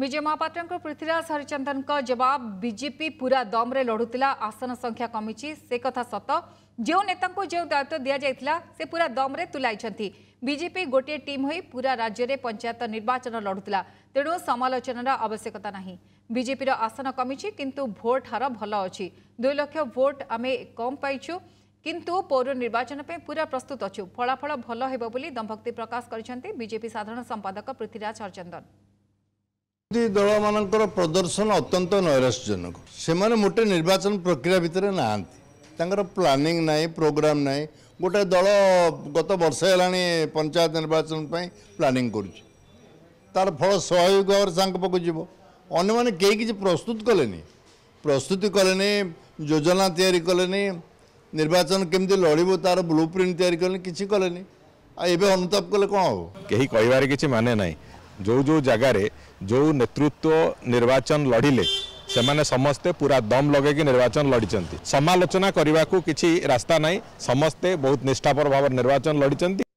विजय महापात्र पृथ्वीराज हरिचंदन जवाब बीजेपी पूरा दम्रे लढुला आसन संख्या कमी से कथा सत जो नेता जो दायित्व दि दिजायला से पूरा दम्रे तुलाई बीजेपी गोटे टीम हो पूरा राज्य में पंचायत निर्वाचन लढुला तेणु समालोचनार आवश्यकता नाही बीजेपी आसन कमी किंतु भोट हार भल अच्छी दुई लक्ष भोट आम कम पाई किंतु पौर निर्वाचन ପାଇଁ ପୁରା ପ୍ରସ୍ତୁତ ଅଛୁ ଫଳାଫଳ ଭଲ ହେବ ବୋଲି ଦମ୍ଭକ୍ତି ପ୍ରକାଶ କରିଛନ୍ତି ବିଜେପି ସାଧାରଣ ସମ୍ପାଦକ ଦଳମାନଙ୍କର ପ୍ରଦର୍ଶନ ଅତ୍ୟନ୍ତ ନୈରାଶ୍ୟଜନକ ସେମାନେ ମୋଟେ ନିର୍ବାଚନ ପ୍ରକ୍ରିୟା ଭିତରେ ନାହାନ୍ତି ତାଙ୍କର ପ୍ଲାନିଂ ନାହିଁ ପ୍ରୋଗ୍ରାମ୍ ନାହିଁ ଗୋଟେ ଦଳ ଗତ ବର୍ଷ ହେଲାଣି ପଞ୍ଚାୟତ ନିର୍ବାଚନ ପାଇଁ ପ୍ଲାନିଂ କରୁଛି ତାର ଫଳ ସ୍ୱାଭାବିକ ଭାବରେ ତାଙ୍କ ପାଖକୁ ଯିବ ଅନ୍ୟମାନେ କେହି କିଛି ପ୍ରସ୍ତୁତ କଲେନି ପ୍ରସ୍ତୁତି କଲେନି ଯୋଜନା ତିଆରି କଲେନି ନିର୍ବାଚନ କେମିତି ଲଢ଼ିବ ତାର ବ୍ଲୁ ପ୍ରିଣ୍ଟ ତିଆରି କଲେନି କିଛି କଲେନି ଆଉ ଏବେ ଅନୁତାପ କଲେ କ'ଣ ହେବ କେହି କହିବାର କିଛି ମାନେ ନାହିଁ ଯେଉଁ ଯେଉଁ ଜାଗାରେ ଯେଉଁ ନେତୃତ୍ୱ ନିର୍ବାଚନ ଲଢ଼ିଲେ ସେମାନେ ସମସ୍ତେ ପୁରା ଦମ୍ ଲଗେଇକି ନିର୍ବାଚନ ଲଢ଼ିଛନ୍ତି ସମାଲୋଚନା କରିବାକୁ କିଛି ରାସ୍ତା ନାହିଁ ସମସ୍ତେ ବହୁତ ନିଷ୍ଠାପର ଭାବରେ ନିର୍ବାଚନ ଲଢ଼ିଛନ୍ତି